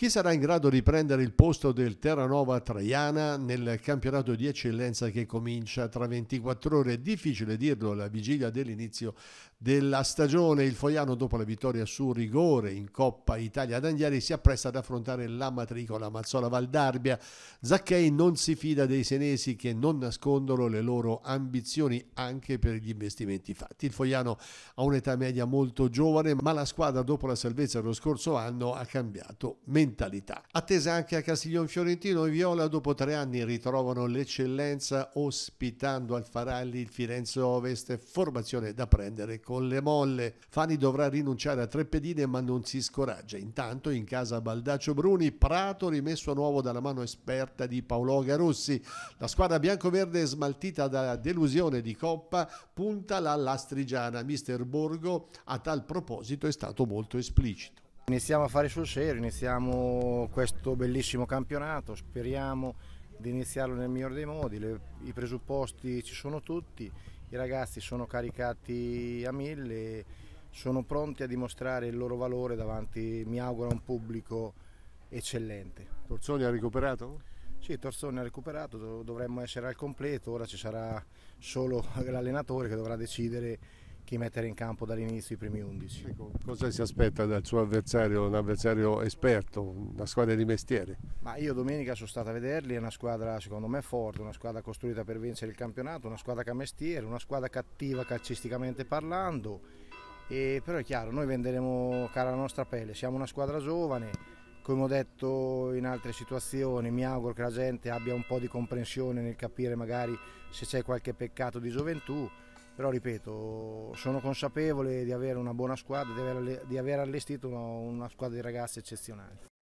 Chi sarà in grado di prendere il posto del Terranova Traiana nel campionato di eccellenza che comincia tra 24 ore? È difficile dirlo alla vigilia dell'inizio della stagione. Il Foiano, dopo la vittoria su rigore in Coppa Italia ad si appresta ad affrontare la matricola Mazzola Valdarbia. Zacchei non si fida dei senesi che non nascondono le loro ambizioni anche per gli investimenti fatti. Il Foiano ha un'età media molto giovane, ma la squadra, dopo la salvezza dello scorso anno, ha cambiato mente mentalità. Attesa anche a Castiglion Fiorentino, i Viola dopo tre anni ritrovano l'eccellenza ospitando al Faralli il Firenze Ovest, formazione da prendere con le molle. Fani dovrà rinunciare a tre pedine ma non si scoraggia. Intanto in casa Baldaccio Bruni, Prato rimesso a nuovo dalla mano esperta di Paolo Garossi. La squadra biancoverde smaltita dalla delusione di Coppa punta la Lastrigiana. Mister Borgo a tal proposito è stato molto esplicito. Iniziamo a fare sul serio, iniziamo questo bellissimo campionato, speriamo di iniziarlo nel migliore dei modi, Le, i presupposti ci sono tutti, i ragazzi sono caricati a mille, sono pronti a dimostrare il loro valore davanti, mi auguro, a un pubblico eccellente. Torzoni ha recuperato? Sì, Torzoni ha recuperato, dovremmo essere al completo, ora ci sarà solo l'allenatore che dovrà decidere chi mettere in campo dall'inizio i primi 11. Ecco, cosa si aspetta dal suo avversario, un avversario esperto, una squadra di mestiere? Ma io domenica sono stata a vederli, è una squadra secondo me forte, una squadra costruita per vincere il campionato, una squadra che ha mestiere, una squadra cattiva calcisticamente parlando, e, però è chiaro, noi venderemo cara la nostra pelle, siamo una squadra giovane, come ho detto in altre situazioni, mi auguro che la gente abbia un po' di comprensione nel capire magari se c'è qualche peccato di gioventù però ripeto sono consapevole di avere una buona squadra di aver, allestito una squadra di ragazzi eccezionali